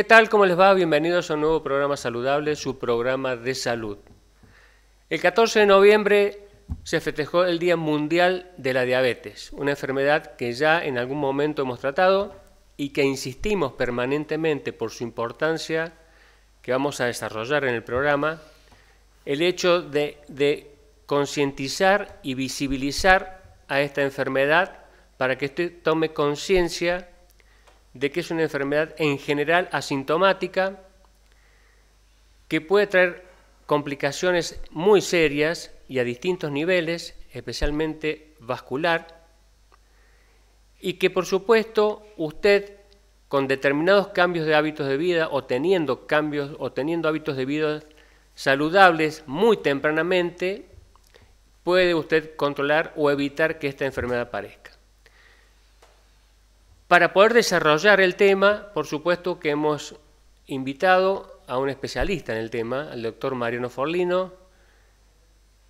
¿Qué tal? ¿Cómo les va? Bienvenidos a un nuevo programa saludable, su programa de salud. El 14 de noviembre se festejó el Día Mundial de la Diabetes, una enfermedad que ya en algún momento hemos tratado y que insistimos permanentemente por su importancia que vamos a desarrollar en el programa, el hecho de, de concientizar y visibilizar a esta enfermedad para que usted tome conciencia de que es una enfermedad en general asintomática que puede traer complicaciones muy serias y a distintos niveles, especialmente vascular, y que por supuesto usted con determinados cambios de hábitos de vida o teniendo cambios o teniendo hábitos de vida saludables muy tempranamente, puede usted controlar o evitar que esta enfermedad aparezca. Para poder desarrollar el tema, por supuesto que hemos invitado a un especialista en el tema, al doctor Mariano Forlino,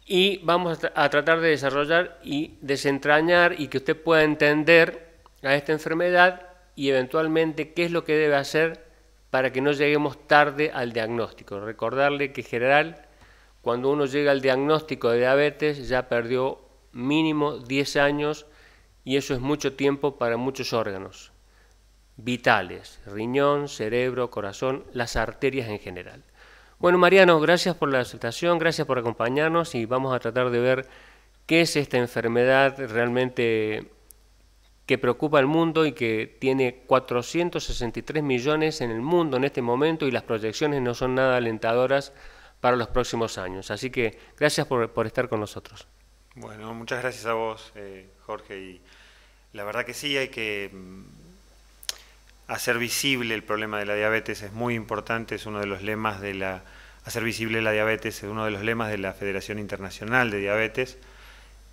y vamos a, tratar de desarrollar y desentrañar y que usted pueda entender a esta enfermedad y eventualmente qué es lo que debe hacer para que no lleguemos tarde al diagnóstico. Recordarle que en general, cuando uno llega al diagnóstico de diabetes, ya perdió mínimo 10 años y eso es mucho tiempo para muchos órganos vitales, riñón, cerebro, corazón, las arterias en general. Bueno, Mariano, gracias por la aceptación, gracias por acompañarnos y vamos a tratar de ver qué es esta enfermedad realmente que preocupa al mundo y que tiene 463 millones en el mundo en este momento y las proyecciones no son nada alentadoras para los próximos años. Así que gracias por, estar con nosotros. Bueno, muchas gracias a vos. Eh, Jorge, y la verdad que sí, hay que mm, hacer visible el problema de la diabetes, es muy importante, es uno de los lemas de la, hacer visible la diabetes, es uno de los lemas de la Federación Internacional de Diabetes,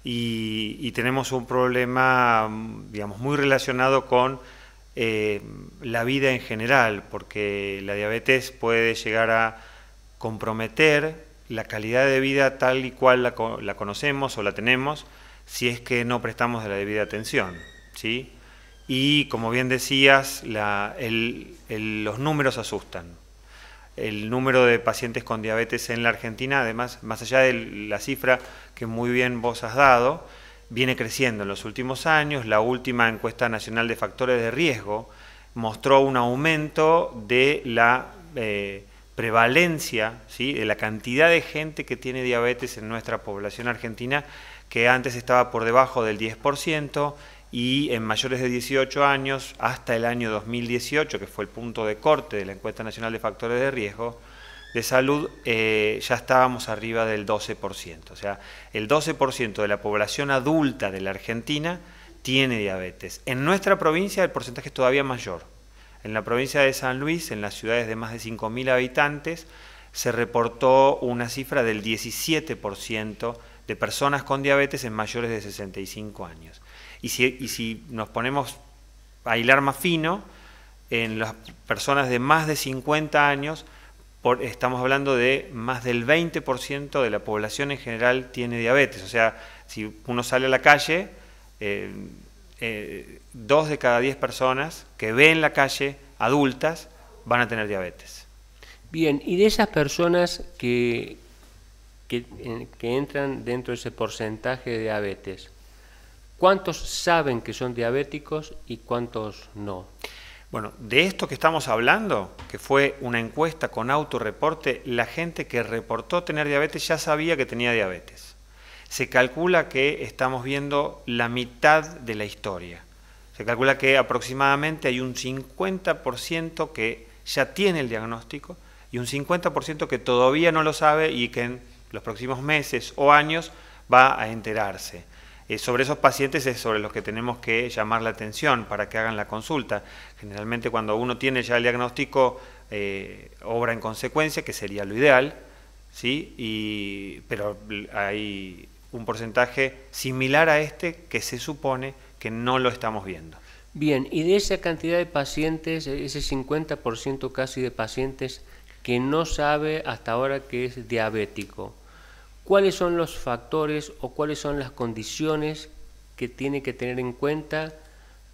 y, tenemos un problema, mm, digamos, muy relacionado con eh, la vida en general, porque la diabetes puede llegar a comprometer la calidad de vida tal y cual la conocemos o la tenemos, si es que no prestamos la debida atención. ¿sí? Y como bien decías, los números asustan. El número de pacientes con diabetes en la Argentina, además, más allá de la cifra que muy bien vos has dado, viene creciendo en los últimos años. La última encuesta nacional de factores de riesgo mostró un aumento de la eh, prevalencia, ¿sí? de la cantidad de gente que tiene diabetes en nuestra población argentina que antes estaba por debajo del 10% y en mayores de 18 años, hasta el año 2018, que fue el punto de corte de la encuesta nacional de factores de riesgo de salud, eh, ya estábamos arriba del 12%. O sea, el 12% de la población adulta de la Argentina tiene diabetes. En nuestra provincia el porcentaje es todavía mayor. En la provincia de San Luis, en las ciudades de más de 5.000 habitantes, se reportó una cifra del 17% de personas con diabetes en mayores de 65 años. Y si, nos ponemos a hilar más fino, en las personas de más de 50 años, estamos hablando de más del 20% de la población en general tiene diabetes. O sea, si uno sale a la calle, eh, eh, dos de cada diez personas que ve en la calle, adultas, van a tener diabetes. Bien, y de esas personas que, que, entran dentro de ese porcentaje de diabetes. ¿Cuántos saben que son diabéticos y cuántos no? Bueno, de esto que estamos hablando, que fue una encuesta con autorreporte, la gente que reportó tener diabetes ya sabía que tenía diabetes. Se calcula que estamos viendo la mitad de la historia. Se calcula que aproximadamente hay un 50% que ya tiene el diagnóstico y un 50% que todavía no lo sabe y que los próximos meses o años va a enterarse. Eh, sobre esos pacientes es sobre los que tenemos que llamar la atención para que hagan la consulta. Generalmente cuando uno tiene ya el diagnóstico, eh, obra en consecuencia, que sería lo ideal, ¿sí? y, pero hay un porcentaje similar a este que se supone que no lo estamos viendo. Bien, y de esa cantidad de pacientes, e-, ese 50% casi de pacientes, que no sabe hasta ahora que es diabético. ¿Cuáles son los factores o cuáles son las condiciones que tiene que tener en cuenta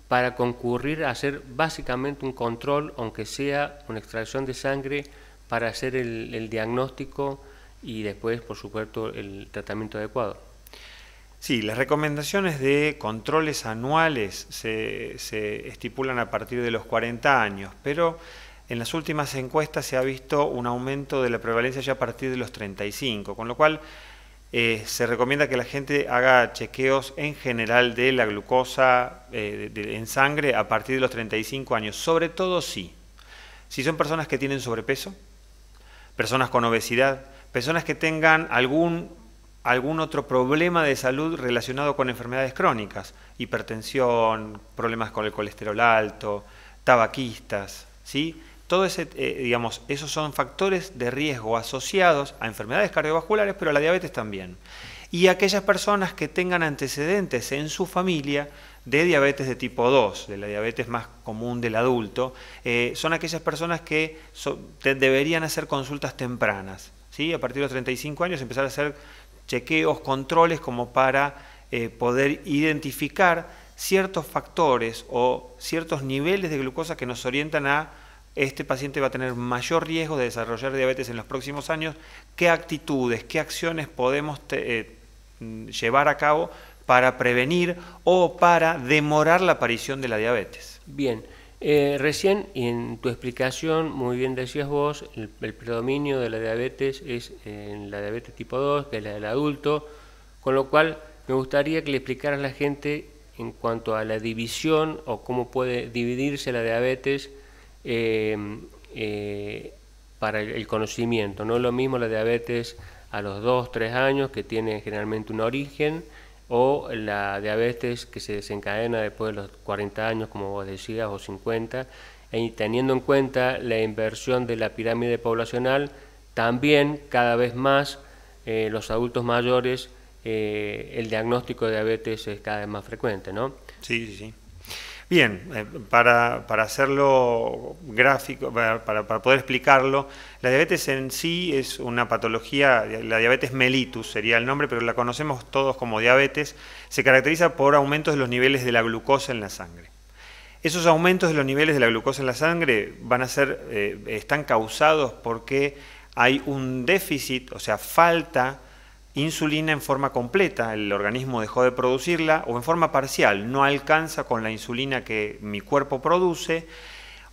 para concurrir a hacer básicamente un control, aunque sea una extracción de sangre, para hacer el, diagnóstico y después, por supuesto, el tratamiento adecuado? Sí, las recomendaciones de controles anuales se estipulan a partir de los 40 años, pero en las últimas encuestas se ha visto un aumento de la prevalencia ya a partir de los 35, con lo cual eh, se recomienda que la gente haga chequeos en general de la glucosa eh, en sangre a partir de los 35 años, sobre todo si, si son personas que tienen sobrepeso, personas con obesidad, personas que tengan algún, algún otro problema de salud relacionado con enfermedades crónicas, hipertensión, problemas con el colesterol alto, tabaquistas, ¿sí? todo ese, eh, digamos, esos son factores de riesgo asociados a enfermedades cardiovasculares, pero a la diabetes también. Y aquellas personas que tengan antecedentes en su familia de diabetes de tipo 2, de la diabetes más común del adulto, eh, son aquellas personas que deberían hacer consultas tempranas. ¿sí? A partir de los 35 años empezar a hacer chequeos, controles, como para eh, poder identificar ciertos factores o ciertos niveles de glucosa que nos orientan a este paciente va a tener mayor riesgo de desarrollar diabetes en los próximos años, qué actitudes, qué acciones podemos eh, llevar a cabo para prevenir o para demorar la aparición de la diabetes. Bien, eh, recién en tu explicación, muy bien decías vos, el, predominio de la diabetes es en la diabetes tipo 2, que es la del adulto, con lo cual me gustaría que le explicaras a la gente en cuanto a la división o cómo puede dividirse la diabetes Em, eh, para el, conocimiento. No es lo mismo la diabetes a los 2, 3 años, que tiene generalmente un origen, o la diabetes que se desencadena después de los 40 años, como vos decías, o 50, e, y teniendo en cuenta la inversión de la pirámide poblacional, también cada vez más eh, los adultos mayores, eh, el diagnóstico de diabetes es cada vez más frecuente, ¿no? Sí, sí, sí. Bien, eh, para, hacerlo gráfico, para, poder explicarlo, la diabetes en sí es una patología, la diabetes mellitus sería el nombre, pero la conocemos todos como diabetes, se caracteriza por aumentos de los niveles de la glucosa en la sangre. Esos aumentos de los niveles de la glucosa en la sangre van a ser, eh, están causados porque hay un déficit, o sea, falta insulina en forma completa, el organismo dejó de producirla o en forma parcial, no alcanza con la insulina que mi cuerpo produce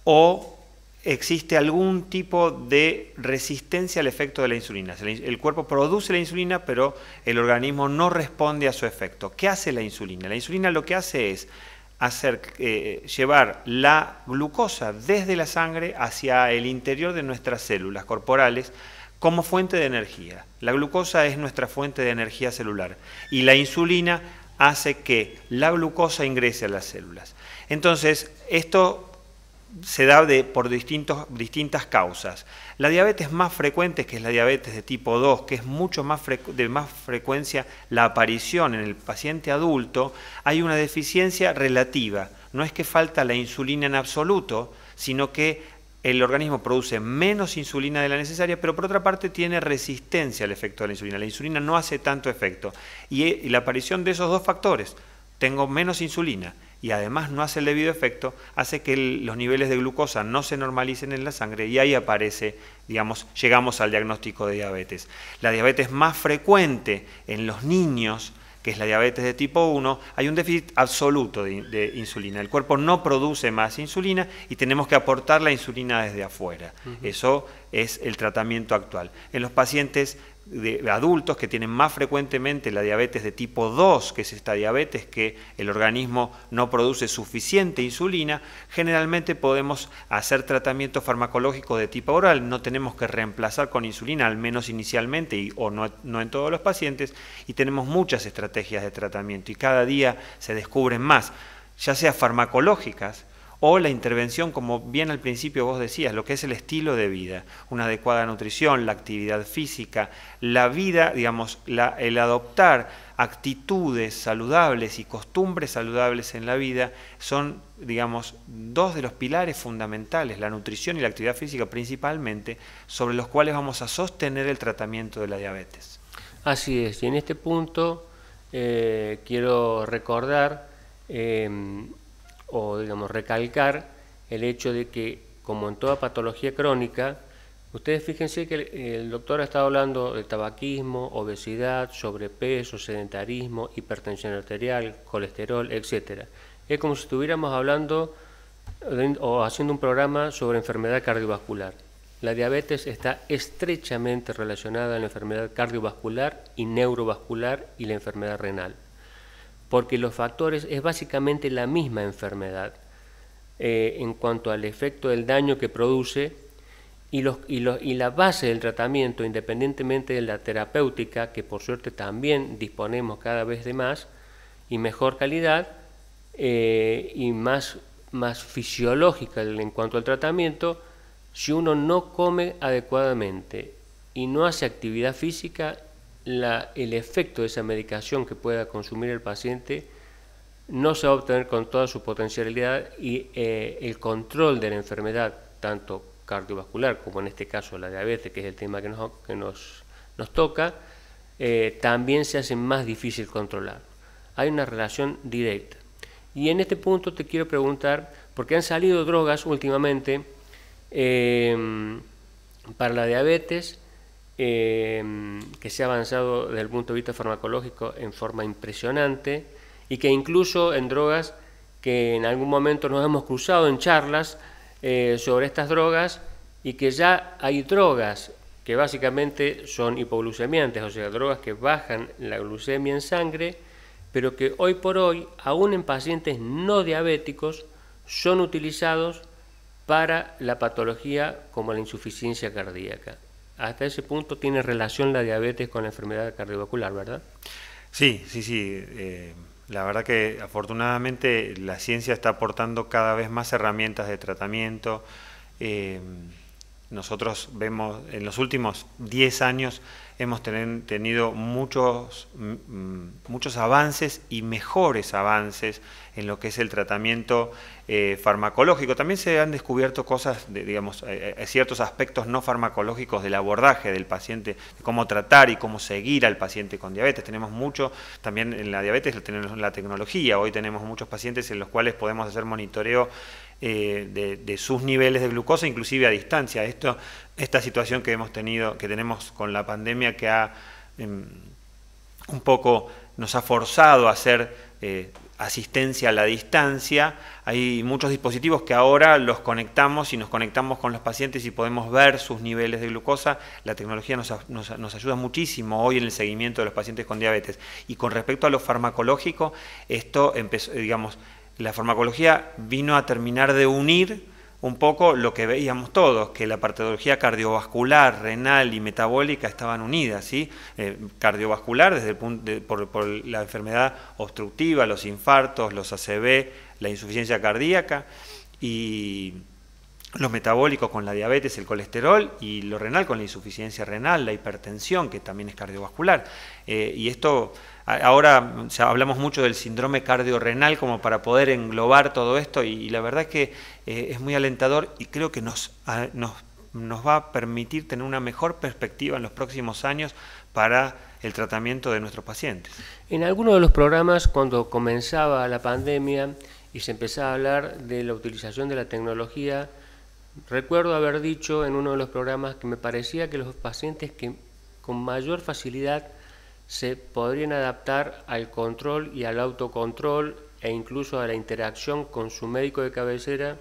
o existe algún tipo de resistencia al efecto de la insulina. El cuerpo produce la insulina, pero el organismo no responde a su efecto. ¿Qué hace la insulina? La insulina lo que hace es hacer, eh, llevar la glucosa desde la sangre hacia el interior de nuestras células corporales, como fuente de energía. La glucosa es nuestra fuente de energía celular y la insulina hace que la glucosa ingrese a las células. Entonces, esto se da por distintas causas. La diabetes más frecuente, que es la diabetes de tipo 2, que es mucho más de más frecuencia la aparición en el paciente adulto, hay una deficiencia relativa. No es que falta la insulina en absoluto, sino que el organismo produce menos insulina de la necesaria, pero por otra parte tiene resistencia al efecto de la insulina. La insulina no hace tanto efecto. Y eh, la aparición de esos dos factores, tengo menos insulina y además no hace el debido efecto, hace que los niveles de glucosa no se normalicen en la sangre y ahí aparece, digamos, llegamos al diagnóstico de diabetes. La diabetes más frecuente en los niños que es la diabetes de tipo 1, hay un déficit absoluto de, insulina. El cuerpo no produce más insulina y tenemos que aportar la insulina desde afuera. Eso es el tratamiento actual. En los pacientes de adultos que tienen más frecuentemente la diabetes de tipo 2, que es esta diabetes que el organismo no produce suficiente insulina, generalmente podemos hacer tratamiento farmacológico de tipo oral, no tenemos que reemplazar con insulina, al menos inicialmente o no en todos los pacientes, y tenemos muchas estrategias de tratamiento y cada día se descubren más, ya sea farmacológicas, o la intervención, como bien al principio vos decías, lo que es el estilo de vida, una adecuada nutrición, la actividad física, la vida, digamos, el adoptar actitudes saludables y costumbres saludables en la vida son, digamos, dos de los pilares fundamentales, la nutrición y la actividad física principalmente, sobre los cuales vamos a sostener el tratamiento de la diabetes. Así es, y en este punto eh, quiero recordar em, o digamos recalcar el hecho de que, como en toda patología crónica, ustedes fíjense que el, doctor ha estado hablando de tabaquismo, obesidad, sobrepeso, sedentarismo, hipertensión arterial, colesterol, etcétera. Es como si estuviéramos hablando o haciendo un programa sobre enfermedad cardiovascular. La diabetes está estrechamente relacionada a la enfermedad cardiovascular y neurovascular y la enfermedad renal porque los factores es básicamente la misma enfermedad eh, en cuanto al efecto del daño que produce y, los, y la base del tratamiento, independientemente de la terapéutica, que por suerte también disponemos cada vez de más y mejor calidad eh, y más, más fisiológica en cuanto al tratamiento, si uno no come adecuadamente y no hace actividad física el efecto de esa medicación que pueda consumir el paciente no se va a obtener con toda su potencialidad y eh, el control de la enfermedad, tanto cardiovascular como en este caso la diabetes, que es el tema que nos, toca, eh, también se hace más difícil controlar. Hay una relación directa. Y en este punto te quiero preguntar, porque han salido drogas últimamente eh, para la diabetes Em, que se ha avanzado desde el punto de vista farmacológico en forma impresionante y que incluso en drogas que en algún momento nos hemos cruzado en charlas eh, sobre estas drogas y que ya hay drogas que básicamente son hipoglucemiantes, o sea, drogas que bajan la glucemia en sangre, pero que hoy por hoy, aún en pacientes no diabéticos, son utilizados para la patología como la insuficiencia cardíaca hasta ese punto tiene relación la diabetes con la enfermedad cardiovascular, ¿verdad? Sí, sí, sí. Eh, la verdad que afortunadamente la ciencia está aportando cada vez más herramientas de tratamiento. Eh, nosotros vemos en los últimos 10 años hemos tenido mm, mm, muchos, avances y mejores avances en lo que es el tratamiento eh, farmacológico. También se han descubierto cosas, de, digamos, eh, eh, ciertos aspectos no farmacológicos del abordaje del paciente, cómo tratar y cómo seguir al paciente con diabetes. Tenemos mucho, también en la diabetes tenemos la tecnología, hoy tenemos muchos pacientes en los cuales podemos hacer monitoreo eh, de, sus niveles de glucosa, inclusive a distancia. esta situación que hemos tenido, que tenemos con la pandemia, que ha em, un poco nos ha forzado a hacer eh, asistencia a la distancia. Hay muchos dispositivos que ahora los conectamos y nos conectamos con los pacientes y podemos ver sus niveles de glucosa. La tecnología nos, nos ayuda muchísimo hoy en el seguimiento de los pacientes con diabetes. Y con respecto a lo farmacológico, esto empezó, eh, digamos, la farmacología vino a terminar de unir un poco lo que veíamos todos, que la patología cardiovascular, renal y metabólica estaban unidas, ¿sí? Eh, cardiovascular desde el punto por, la enfermedad obstructiva, los infartos, los ACV, la insuficiencia cardíaca y los metabólicos con la diabetes, el colesterol y lo renal con la insuficiencia renal, la hipertensión, que también es cardiovascular. Eh, y esto Ahora hablamos mucho del síndrome cardiorrenal como para poder englobar todo esto y, la verdad es que eh, es muy alentador y creo que nos, nos, va a permitir tener una mejor perspectiva en los próximos años para el tratamiento de nuestros pacientes. En alguno de los programas, cuando comenzaba la pandemia y se empezaba a hablar de la utilización de la tecnología, recuerdo haber dicho en uno de los programas que me parecía que los pacientes que con mayor facilidad se podrían adaptar al control y al autocontrol e incluso a la interacción con su médico de cabecera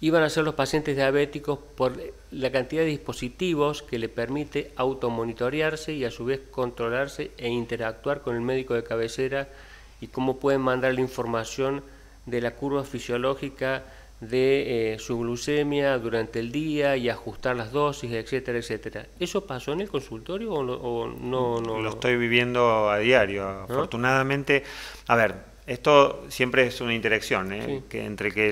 iban a ser los pacientes diabéticos por la cantidad de dispositivos que le permite automonitorearse y a su vez controlarse e interactuar con el médico de cabecera y cómo pueden mandar la información de la curva fisiológica de eh, su glucemia durante el día y ajustar las dosis, etcétera, etcétera. ¿Eso pasó en el consultorio o no? Lo estoy viviendo a diario. Afortunadamente, a ver, esto siempre es una interacción, ¿eh? que entre que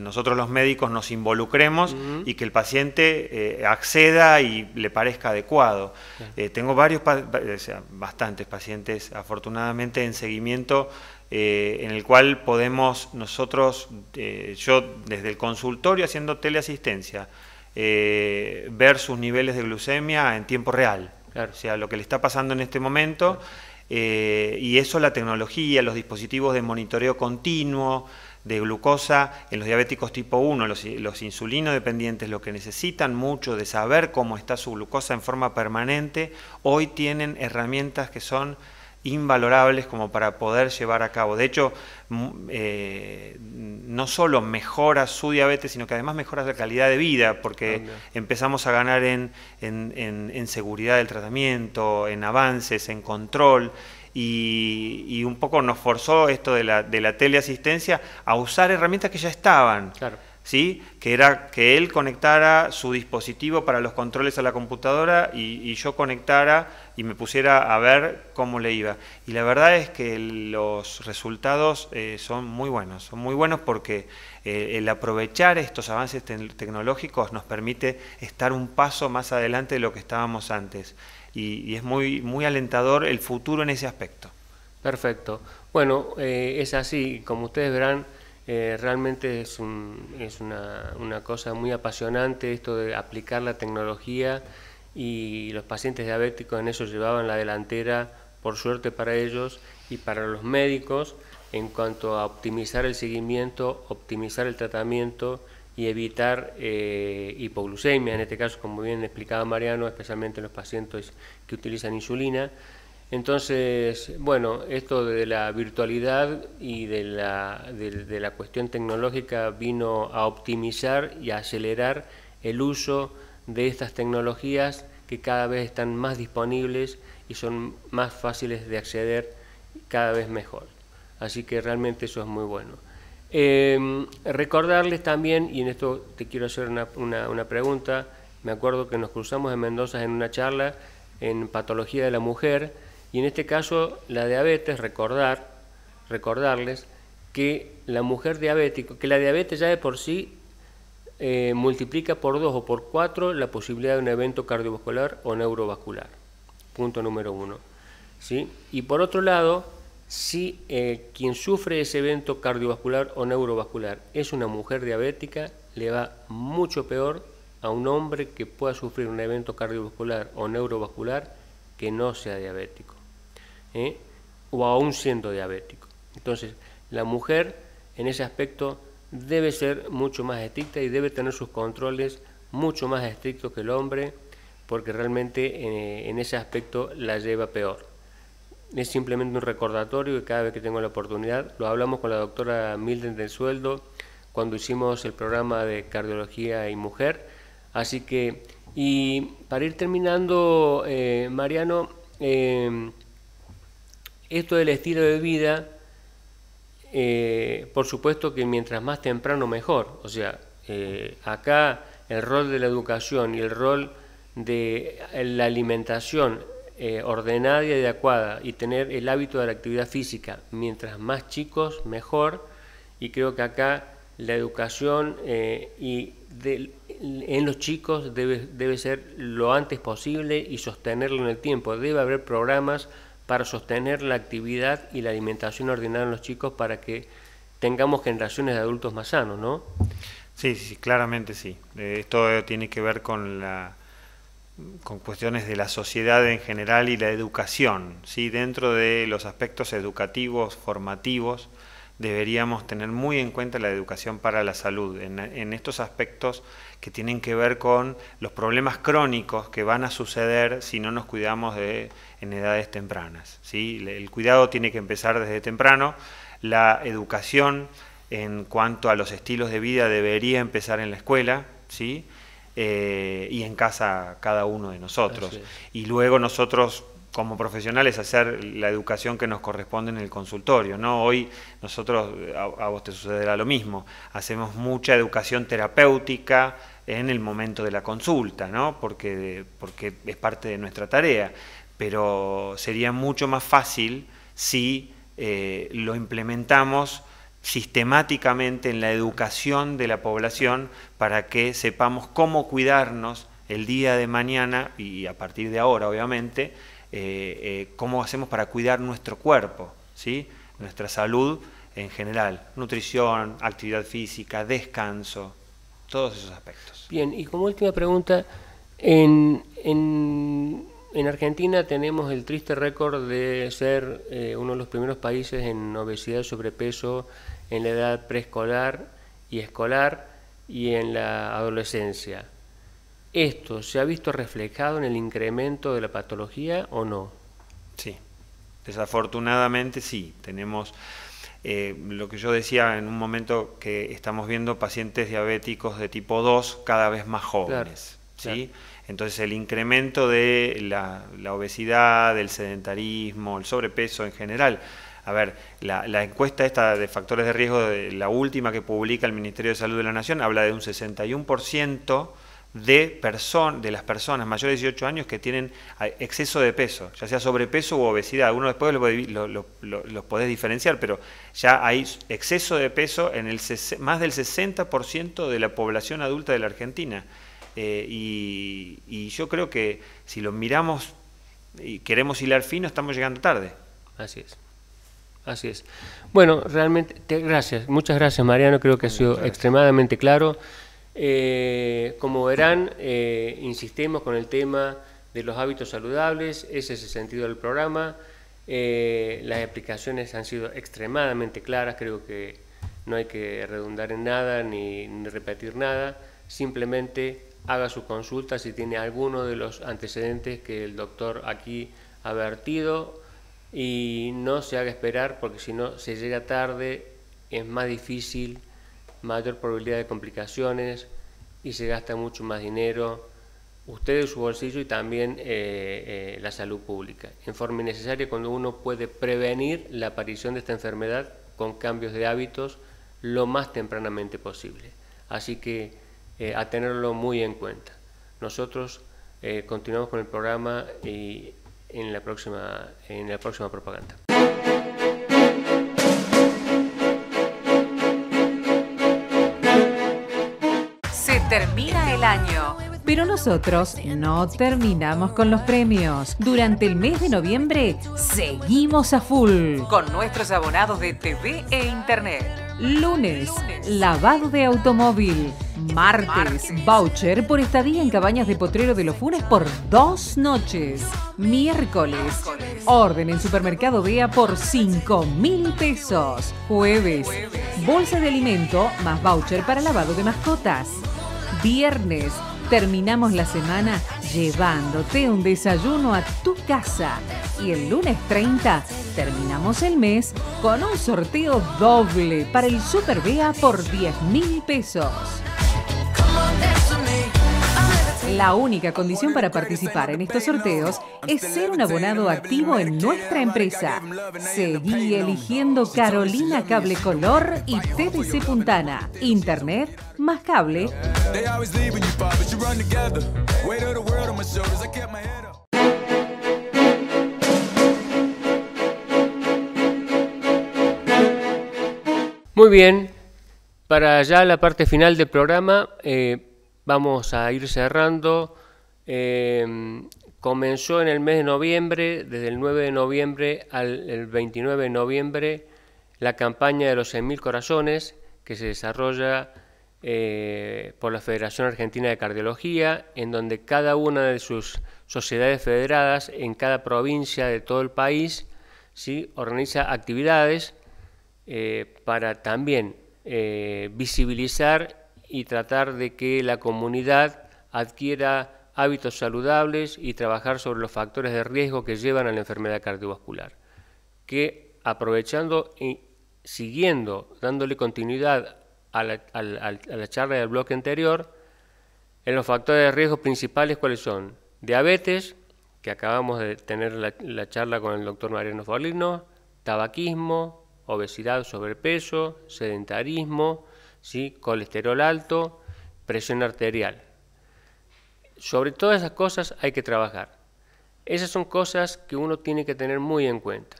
nosotros los médicos nos involucremos y que el paciente eh, acceda y le parezca adecuado. Eh, tengo varios, bastantes pacientes, afortunadamente, en seguimiento eh, en el cual podemos nosotros, eh, yo desde el consultorio haciendo teleasistencia, eh, ver sus niveles de glucemia en tiempo real. O sea, lo que le está pasando en este momento. y eso la tecnología, los dispositivos de monitoreo continuo, de glucosa en los diabéticos tipo 1, los, los insulinodependientes, lo que necesitan mucho de saber cómo está su glucosa en forma permanente, hoy tienen herramientas que son invalorables como para poder llevar a cabo. De hecho, mm, eh, no solo mejora su diabetes, sino que además mejora la calidad de vida, porque empezamos a ganar en, seguridad del tratamiento, en avances, en control, y, y un poco nos forzó esto de la, de la teleasistencia a usar herramientas que ya estaban. Claro ¿sí? que era que él conectara su dispositivo para los controles a la computadora y, yo conectara y me pusiera a ver cómo le iba. Y la verdad es que los resultados eh, son muy buenos, son muy buenos porque eh, el aprovechar estos avances tecnológicos nos permite estar un paso más adelante de lo que estábamos antes. Y, es muy, muy alentador el futuro en ese aspecto. Perfecto. Bueno, eh, es así, como ustedes verán, eh, realmente es, un, es una, cosa muy apasionante esto de aplicar la tecnología y los pacientes diabéticos en eso llevaban la delantera, por suerte para ellos y para los médicos, en cuanto a optimizar el seguimiento, optimizar el tratamiento y evitar eh, hipoglucemia, en este caso, como bien explicaba Mariano, especialmente los pacientes que utilizan insulina. Entonces, bueno, esto de la virtualidad y de la, de, la cuestión tecnológica vino a optimizar y a acelerar el uso de estas tecnologías que cada vez están más disponibles y son más fáciles de acceder cada vez mejor. Así que realmente eso es muy bueno. Em, recordarles también, y en esto te quiero hacer una pregunta, me acuerdo que nos cruzamos en Mendoza en una charla en Patología de la Mujer, y en este caso, la diabetes, recordar, recordarles que la mujer diabética, que la diabetes ya de por sí eh, multiplica por dos o por cuatro la posibilidad de un evento cardiovascular o neurovascular. Punto número uno. ¿Sí? Y por otro lado, si eh, quien sufre ese evento cardiovascular o neurovascular es una mujer diabética, le va mucho peor a un hombre que pueda sufrir un evento cardiovascular o neurovascular que no sea diabético. ¿eh? o aún siendo diabético. Entonces, la mujer en ese aspecto debe ser mucho más estricta y debe tener sus controles mucho más estrictos que el hombre, porque realmente eh, en, ese aspecto la lleva peor. Es simplemente un recordatorio y cada vez que tengo la oportunidad, lo hablamos con la doctora Milden del Sueldo cuando hicimos el programa de cardiología y mujer. Así que, y para ir terminando, eh, Mariano, esto del estilo de vida, eh, por supuesto que mientras más temprano mejor. O sea, eh, acá el rol de la educación y el rol de la alimentación eh, ordenada y adecuada y tener el hábito de la actividad física mientras más chicos mejor y creo que acá la educación y en los chicos debe, debe ser lo antes posible y sostenerlo en el tiempo. Debe haber programas para sostener la actividad y la alimentación ordenada en los chicos para que tengamos generaciones de adultos más sanos, ¿no? Sí, sí, claramente sí. Eh, esto eh, tiene que ver con la con cuestiones de la sociedad en general y la educación, ¿sí? dentro de los aspectos educativos, formativos, deberíamos tener muy en cuenta la educación para la salud, en, estos aspectos que tienen que ver con los problemas crónicos que van a suceder si no nos cuidamos de, en edades tempranas. ¿sí? El cuidado tiene que empezar desde temprano, la educación en cuanto a los estilos de vida debería empezar en la escuela, ¿sí? Eh, y en casa cada uno de nosotros. Y luego nosotros como profesionales hacer la educación que nos corresponde en el consultorio. ¿no? Hoy nosotros, a, vos te sucederá lo mismo, hacemos mucha educación terapéutica en el momento de la consulta, ¿no? porque, porque es parte de nuestra tarea, pero sería mucho más fácil si eh, lo implementamos sistemáticamente en la educación de la población para que sepamos cómo cuidarnos el día de mañana y a partir de ahora, obviamente, eh, eh, cómo hacemos para cuidar nuestro cuerpo, ¿sí? nuestra salud en general, nutrición, actividad física, descanso, todos esos aspectos. Bien, y como última pregunta, en, en, Argentina tenemos el triste récord de ser eh, uno de los primeros países en obesidad, sobrepeso en la edad preescolar y escolar y en la adolescencia. ¿Esto se ha visto reflejado en el incremento de la patología o no? Sí, desafortunadamente sí. Tenemos eh, lo que yo decía en un momento que estamos viendo pacientes diabéticos de tipo 2 cada vez más jóvenes. ¿sí? Entonces el incremento de la, obesidad, el sedentarismo, el sobrepeso en general. A ver, la, encuesta esta de factores de riesgo, de la última que publica el Ministerio de Salud de la Nación, habla de un 61% de, de las personas mayores de 18 años que tienen ah, exceso de peso, ya sea sobrepeso u obesidad. uno después los lo, lo, podés diferenciar, pero ya hay exceso de peso en el más del 60% de la población adulta de la Argentina. Eh, y, yo creo que si lo miramos y queremos hilar fino, estamos llegando tarde. Así es. Así es. Bueno, realmente, gracias. Muchas gracias, Mariano. Creo que ha sido extremadamente claro. Eh, como verán, eh, insistimos con el tema de los hábitos saludables, ese es el sentido del programa. Eh, las explicaciones han sido extremadamente claras, creo que no hay que redundar en nada ni, ni repetir nada, simplemente haga su consulta si tiene alguno de los antecedentes que el doctor aquí ha vertido y no se haga esperar porque si no se llega tarde, es más difícil mayor probabilidad de complicaciones y se gasta mucho más dinero, usted de su bolsillo y también eh, eh, la salud pública. En forma innecesaria, cuando uno puede prevenir la aparición de esta enfermedad con cambios de hábitos lo más tempranamente posible. Así que eh, a tenerlo muy en cuenta. Nosotros continuamos con el programa y en la próxima, en la próxima propaganda. Termina el año. Pero nosotros no terminamos con los premios. Durante el mes de noviembre seguimos a full. Con nuestros abonados de TV e Internet. Lunes, lavado de automóvil. Martes, voucher por estadía en cabañas de Potrero de los Funes por dos noches. Miércoles, orden en supermercado DEA por 5 mil pesos. Jueves, bolsa de alimento más voucher para lavado de mascotas viernes terminamos la semana llevándote un desayuno a tu casa. Y el lunes 30 terminamos el mes con un sorteo doble para el Super Bea por 10 mil pesos. La única condición para participar en estos sorteos es ser un abonado activo en nuestra empresa. Seguí eligiendo Carolina Cable Color y TDC Puntana. Internet más cable. Muy bien, para ya la parte final del programa, eh, Vamos a ir cerrando. Em, comenzó en el mes de noviembre, desde el 9 de noviembre al 29 de noviembre, la campaña de los 100.000 corazones que se desarrolla eh, por la Federación Argentina de Cardiología, en donde cada una de sus sociedades federadas en cada provincia de todo el país ¿sí? organiza actividades eh, para también eh, visibilizar y tratar de que la comunidad adquiera hábitos saludables y trabajar sobre los factores de riesgo que llevan a la enfermedad cardiovascular. Que aprovechando y siguiendo, dándole continuidad a la, charla del bloque anterior, en los factores de riesgo principales, ¿cuáles son? Diabetes, que acabamos de tener la, charla con el doctor Mariano Forlino, tabaquismo, obesidad, sobrepeso, sedentarismo, ¿sí? colesterol alto, presión arterial. Sobre todas esas cosas hay que trabajar. Esas son cosas que uno tiene que tener muy en cuenta.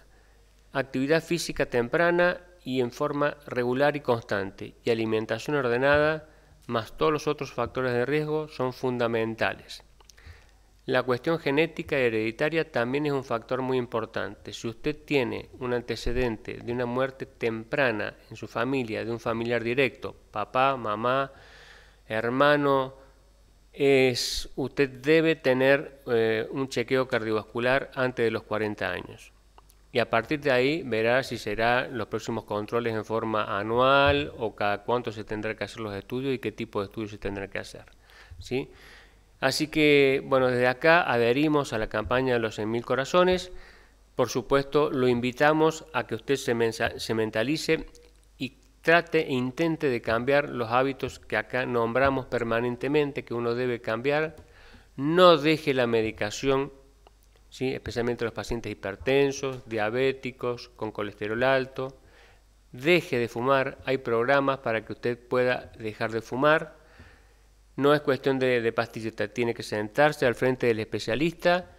Actividad física temprana y en forma regular y constante, y alimentación ordenada, más todos los otros factores de riesgo, son fundamentales. La cuestión genética hereditaria también es un factor muy importante. Si usted tiene un antecedente de una muerte temprana en su familia, de un familiar directo, papá, mamá, hermano, es, usted debe tener eh, un chequeo cardiovascular antes de los 40 años. Y a partir de ahí verá si será los próximos controles en forma anual o cada cuánto se tendrá que hacer los estudios y qué tipo de estudios se tendrá que hacer. ¿sí? Así que, bueno, desde acá adherimos a la campaña de los 100.000 corazones. Por supuesto, lo invitamos a que usted se, mentalice y trate e intente de cambiar los hábitos que acá nombramos permanentemente, que uno debe cambiar. No deje la medicación, especialmente los pacientes hipertensos, diabéticos, con colesterol alto. Deje de fumar, hay programas para que usted pueda dejar de fumar no es cuestión de, de tiene que sentarse al frente del especialista,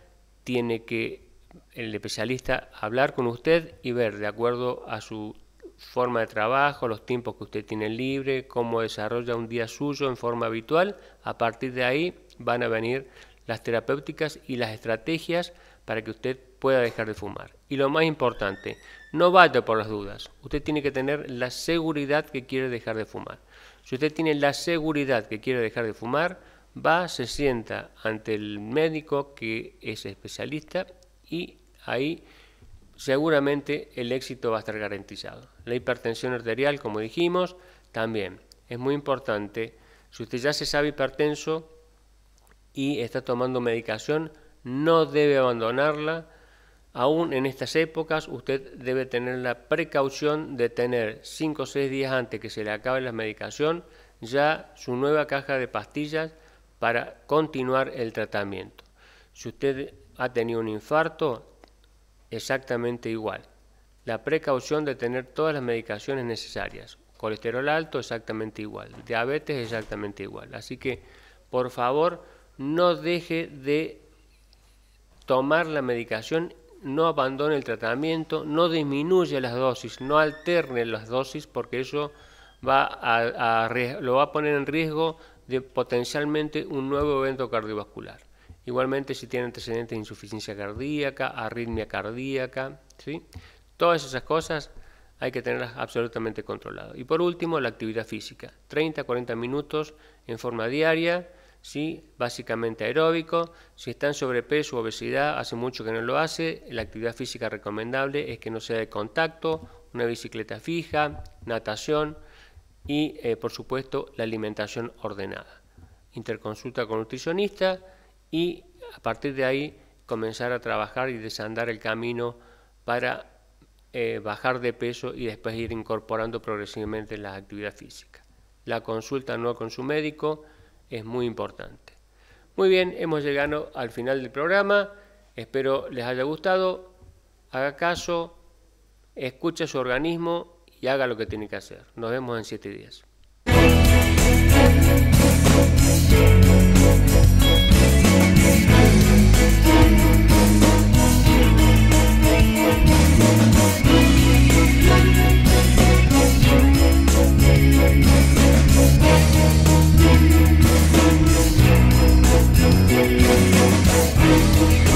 tiene que el especialista hablar con usted y ver de acuerdo a su forma de trabajo, los tiempos que usted tiene libre, cómo desarrolla un día suyo en forma habitual. A partir de ahí van a venir las terapéuticas y las estrategias para que usted pueda dejar de fumar. Y lo más importante, no vaya por las dudas. Usted tiene que tener la seguridad que quiere dejar de fumar. Si usted tiene la seguridad que quiere dejar de fumar, va, se sienta ante el médico que es especialista y ahí seguramente el éxito va a estar garantizado. La hipertensión arterial, como dijimos, también es muy importante. Si usted ya se sabe hipertenso y está tomando medicación, no debe abandonarla Aún en estas épocas usted debe tener la precaución de tener 5 o 6 días antes que se le acabe la medicación ya su nueva caja de pastillas para continuar el tratamiento. Si usted ha tenido un infarto, exactamente igual. La precaución de tener todas las medicaciones necesarias. Colesterol alto, exactamente igual. Diabetes, exactamente igual. Así que, por favor, no deje de tomar la medicación no abandone el tratamiento, no disminuya las dosis, no alterne las dosis porque eso va a, lo va a poner en riesgo de potencialmente un nuevo evento cardiovascular. Igualmente si tiene antecedentes de insuficiencia cardíaca, arritmia cardíaca, ¿sí? todas esas cosas hay que tenerlas absolutamente controladas. Y por último, la actividad física, 30-40 minutos en forma diaria ¿sí? básicamente aeróbico. Si está en sobrepeso u obesidad, hace mucho que no lo hace, la actividad física recomendable es que no sea de contacto, una bicicleta fija, natación y, eh, por supuesto, la alimentación ordenada. Interconsulta con nutricionista y a partir de ahí comenzar a trabajar y desandar el camino para eh, bajar de peso y después ir incorporando progresivamente la actividad física. La consulta no con su médico, es muy importante. Muy bien, hemos llegado al final del programa. Espero les haya gustado. Haga caso, escuche su organismo y haga lo que tiene que hacer. Nos vemos en siete días. Música